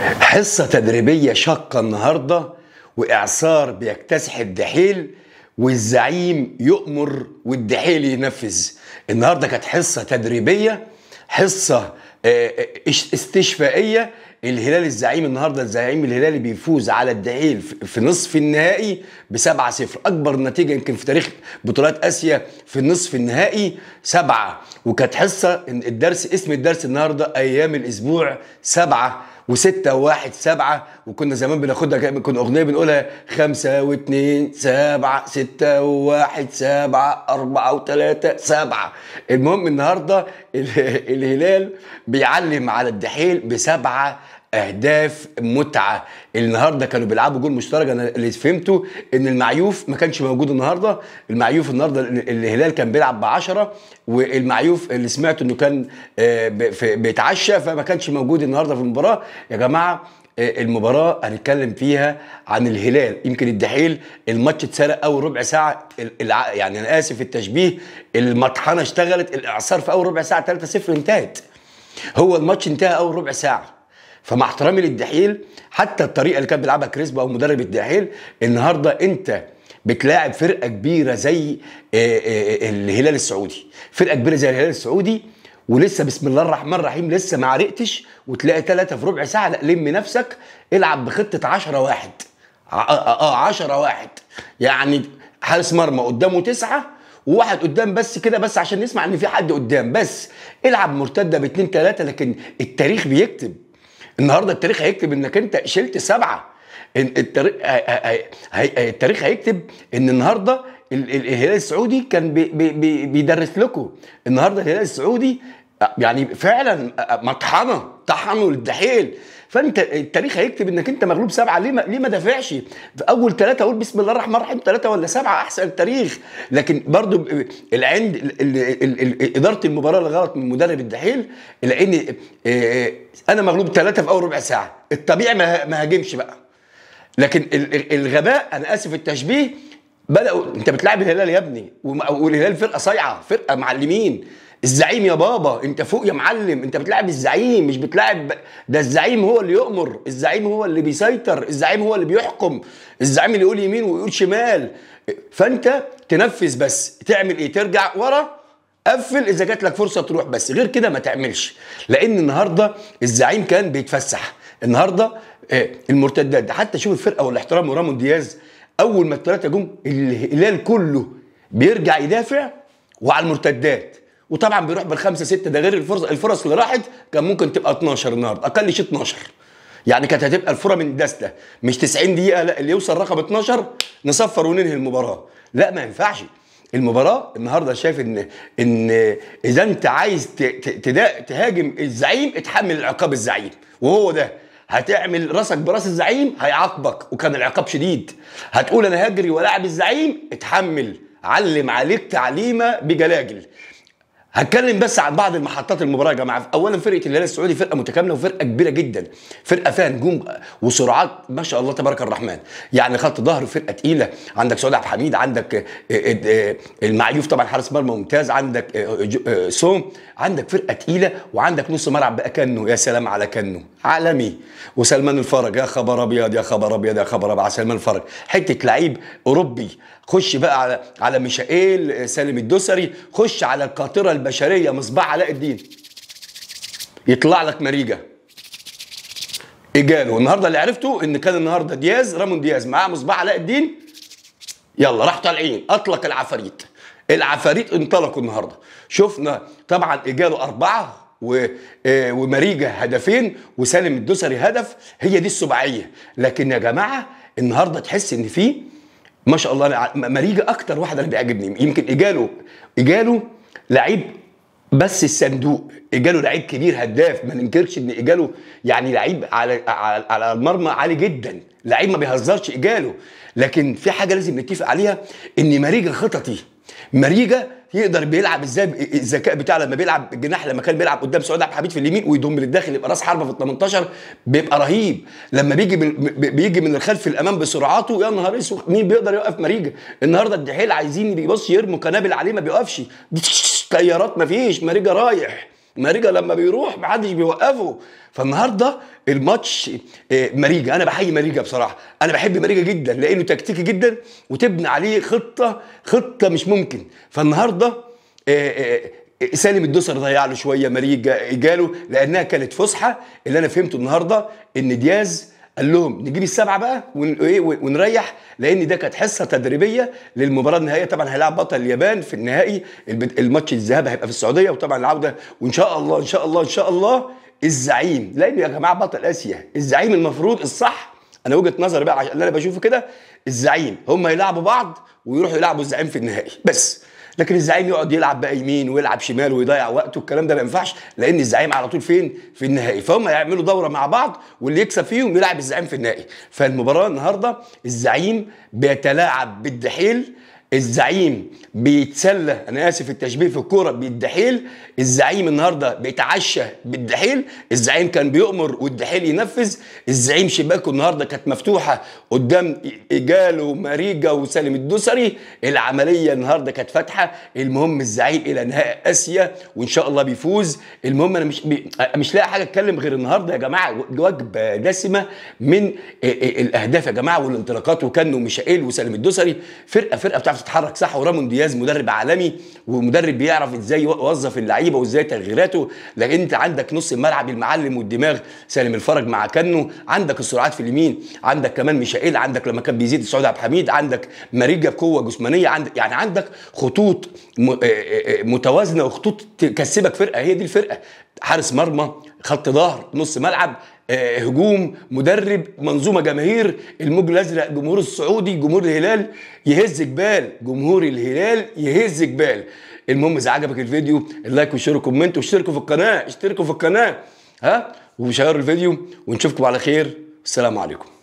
حصة تدريبية شاقة النهاردة وإعصار بيكتسح الدحيل والزعيم يؤمر والدحيل ينفذ النهاردة كانت حصة تدريبية حصة آه، آه، استشفائية الهلال الزعيم النهارده الزعيم الهلالي بيفوز على الدحيل في نصف النهائي بسبعة 7 0 اكبر نتيجه يمكن في تاريخ بطولات اسيا في النصف النهائي سبعه وكانت حصه الدرس اسم الدرس النهارده ايام الاسبوع سبعه وستة واحد سبعة وكنا زمان بناخدها كنا أغنية بنقولها خمسة واتنين سبعة ستة وواحد سبعة أربعة وتلاتة سبعة المهم النهاردة الهلال بيعلم على الدحيل بسبعة اهداف متعه النهارده كانوا بيلعبوا جول مشترك انا اللي فهمته ان المعيوف ما كانش موجود النهارده المعيوف النهارده الهلال كان بيلعب ب 10 والمعيوف اللي سمعته انه كان آه، بيتعشى فما كانش موجود النهارده في المباراه يا جماعه آه، المباراه هنتكلم فيها عن الهلال يمكن الدحيل الماتش اتسرق اول ربع ساعه يعني انا اسف التشبيه المطحنه اشتغلت الاعصار في اول ربع ساعه 3-0 انتهت هو الماتش انتهى اول ربع ساعه فمع احترامي للدحيل حتى الطريقه اللي كان بيلعبها كريسبو او مدرب الدحيل النهارده انت بتلاعب فرقه كبيره زي آه، آه، آه، الهلال السعودي فرقه كبيره زي الهلال السعودي ولسه بسم الله الرحمن الرحيم لسه ما عرقتش وتلاقي ثلاثة في ربع ساعة لا لم نفسك العب بخطة 10 واحد اه 10 واحد يعني حارس مرمى قدامه تسعة وواحد قدام بس كده بس عشان نسمع ان في حد قدام بس العب مرتدة باتنين ثلاثة لكن التاريخ بيكتب النهارده التاريخ هيكتب انك انت شلت سبعه التاريخ آه، آه، آه، التاريخ هيكتب ان النهارده الهلال السعودي كان بي بي بيدرس لكم النهارده الهلال السعودي يعني فعلا مطحنه طحنوا الدحيل فانت التاريخ هيكتب انك انت مغلوب سبعه ليه ما ليه ما دافعش في اول ثلاثه اقول بسم الله الرحمن الرحيم ثلاثه ولا سبعه احسن التاريخ لكن برضو العند اداره المباراه الغلط من مدرب الدحيل لان آه، انا مغلوب ثلاثه في اول ربع ساعه الطبيعي ما هاجمش بقى لكن الغباء انا اسف التشبيه بداوا انت بتلعب الهلال يا ابني والهلال فرقه صايعه فرقه معلمين الزعيم يا بابا انت فوق يا معلم انت بتلعب الزعيم مش بتلعب ده الزعيم هو اللي يؤمر الزعيم هو اللي بيسيطر الزعيم هو اللي بيحكم الزعيم اللي يقول يمين ويقول شمال فانت تنفذ بس تعمل ايه ترجع ورا قفل اذا جات لك فرصه تروح بس غير كده ما تعملش لان النهارده الزعيم كان بيتفسح النهارده آه، المرتدات ده حتى شوف الفرقه والاحترام ورامون دياز اول ما الثلاثه جم الهلال كله بيرجع يدافع وعلى المرتدات وطبعا بيروح بالخمسه سته ده غير الفرص الفرص اللي راحت كان ممكن تبقى 12 النهارده اقل شيء 12 يعني كانت هتبقى الفرصه من دسته مش 90 دقيقه لا اللي يوصل رقم 12 نصفر وننهي المباراه لا ما ينفعش المباراه النهارده شايف ان ان اذا انت عايز تهاجم الزعيم اتحمل العقاب الزعيم وهو ده هتعمل راسك براس الزعيم هيعاقبك وكان العقاب شديد هتقول انا هجري ولاعب الزعيم اتحمل علم عليك تعليمه بجلاجل هتكلم بس عن بعض المحطات المباراه يا جماعه اولا فرقه الهلال السعودي فرقه متكامله وفرقه كبيره جدا فرقه فيها نجوم وسرعات ما شاء الله تبارك الرحمن يعني خط ظهر فرقه تقيله عندك سعود عبد الحميد عندك آه، آه، آه، المعيوف طبعا حارس مرمى ممتاز عندك سوم عندك فرقه تقيله وعندك نص ملعب بقى كنه يا سلام على كنه عالمي وسلمان الفرج يا خبر ابيض يا خبر ابيض يا خبر ابيض سلمان الفرج حته لعيب اوروبي خش بقى على على ميشائيل سالم الدوسري خش على القاطره البشريه مصباح علاء الدين يطلع لك مريجا اجاله النهارده اللي عرفته ان كان النهارده دياز رامون دياز معاه مصباح علاء الدين يلا راح طالعين اطلق العفاريت العفاريت انطلقوا النهارده شفنا طبعا اجاله اربعه و... آه، ومريجا هدفين وسالم الدوسري هدف هي دي السباعية لكن يا جماعة النهاردة تحس ان في ما شاء الله مريجا اكتر واحد انا بيعجبني يمكن اجاله اجاله لعيب بس الصندوق اجاله لعيب كبير هداف ما ننكرش ان اجاله يعني لعيب على على المرمى عالي جدا لعيب ما بيهزرش اجاله لكن في حاجه لازم نتفق عليها ان مريجا خططي مريجا يقدر بيلعب ازاي الذكاء بتاعه لما بيلعب الجناح لما كان بيلعب قدام سعود عبد الحميد في اليمين ويضم للداخل يبقى راس حربه في ال 18 بيبقى رهيب لما بيجي من بيجي من الخلف الامام بسرعاته يا نهار اسود مين بيقدر يوقف مريجا النهارده الدحيل عايزين يبص يرموا قنابل عليه ما بيوقفش طيارات مفيش ماريجا رايح ماريجا لما بيروح محدش بيوقفه فالنهارده الماتش آه، ماريجا انا بحيي ماريجا بصراحه انا بحب ماريجا جدا لانه تكتيكي جدا وتبني عليه خطه خطه مش ممكن فالنهارده آه، آه، سالم الدوسر ضيع له شويه ماريجا جاله لانها كانت فسحه اللي انا فهمته النهارده ان دياز قال لهم نجيب السبعه بقى إيه، ونريح لان ده كانت حصه تدريبيه للمباراه النهائيه طبعا هيلعب بطل اليابان في النهائي الماتش الذهاب هيبقى في السعوديه وطبعا العوده وان شاء الله ان شاء الله ان شاء الله الزعيم لان يا جماعه بطل اسيا الزعيم المفروض الصح انا وجهه نظري بقى اللي انا بشوفه كده الزعيم هم يلعبوا بعض ويروحوا يلعبوا الزعيم في النهائي بس لكن الزعيم يقعد يلعب بقى يمين ويلعب شمال ويضيع وقته الكلام ده ما ينفعش لان الزعيم على طول فين في النهائي فهم هيعملوا دوره مع بعض واللي يكسب فيهم يلعب الزعيم في النهائي فالمباراه النهارده الزعيم بيتلاعب بالدحيل الزعيم بيتسلى انا اسف التشبيه في الكوره بالدحيل الزعيم النهارده بيتعشى بالدحيل الزعيم كان بيؤمر والدحيل ينفذ الزعيم شباكه النهارده كانت مفتوحه قدام ايجال وماريجا وسالم الدوسري العمليه النهارده كانت فاتحه المهم الزعيم الى نهائي اسيا وان شاء الله بيفوز المهم انا مش بي... مش لاقي حاجه اتكلم غير النهارده يا جماعه وجبه دسمه من آه، آه، الاهداف يا جماعه والانطلاقات وكان مشائيل وسالم الدوسري فرقه فرقه بتاع بتعرف تتحرك صح ورامون دياز مدرب عالمي ومدرب بيعرف ازاي يوظف اللعيبه وازاي تغييراته لان انت عندك نص الملعب المعلم والدماغ سالم الفرج مع كانو عندك السرعات في اليمين عندك كمان ميشائيل عندك لما كان بيزيد سعود عبد الحميد عندك مريجا بقوه جسمانيه عندك يعني عندك خطوط متوازنه وخطوط تكسبك فرقه هي دي الفرقه حارس مرمى خط ظهر نص ملعب آه، هجوم مدرب منظومه جماهير الموج الازرق جمهور السعودي جمهور الهلال يهز جبال جمهور الهلال يهز جبال المهم اذا عجبك الفيديو اللايك وشير وكومنت واشتركوا في القناه اشتركوا في القناه ها وشيروا الفيديو ونشوفكم على خير السلام عليكم